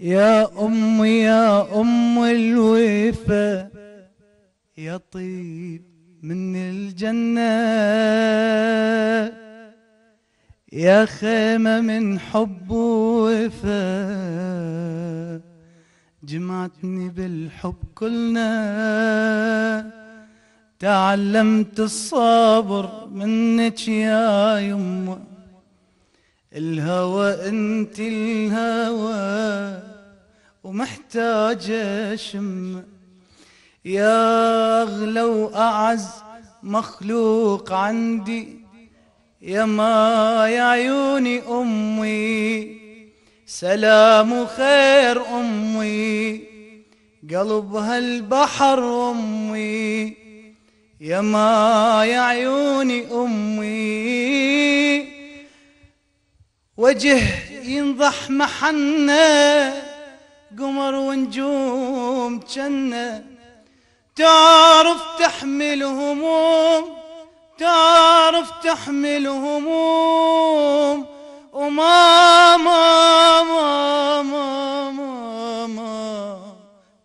يا أم يا أم الوفا يا طيب من الجنة يا خيمة من حب وفا جمعتني بالحب كلنا تعلمت الصبر منك يا يمه الهوى انت الهوى ومحتاج اشم يا اغلى واعز مخلوق عندي يا ما يا عيوني امي سلام خير امي قلبها البحر امي يا ما يا عيوني امي وجه ينضح محنة قمر ونجوم جنة تعرف تحمل هموم تعرف تحمل هموم وما ما ما ما ما, ما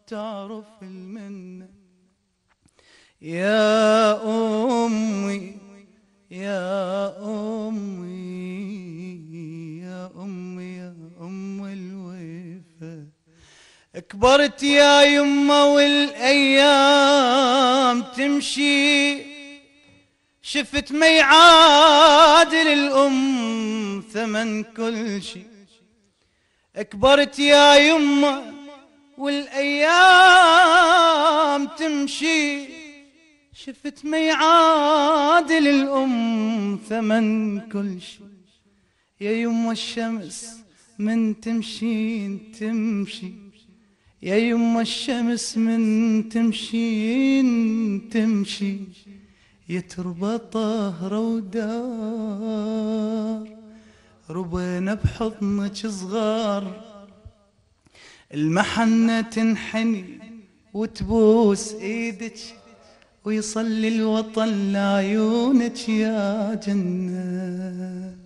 تعرف المنة يا كبرت يا يما والايام تمشي شفت ما يعادل الام ثمن كل شيء كبرت يا يما والايام تمشي شفت ما يعادل الام ثمن كل شيء يا يما الشمس من تمشي تمشي يا يما الشمس من تمشين تمشي يتربى طهر ودار ربينا بحضنك صغار المحنة تنحني وتبوس ايدك ويصلي الوطن لعيونك يا جنه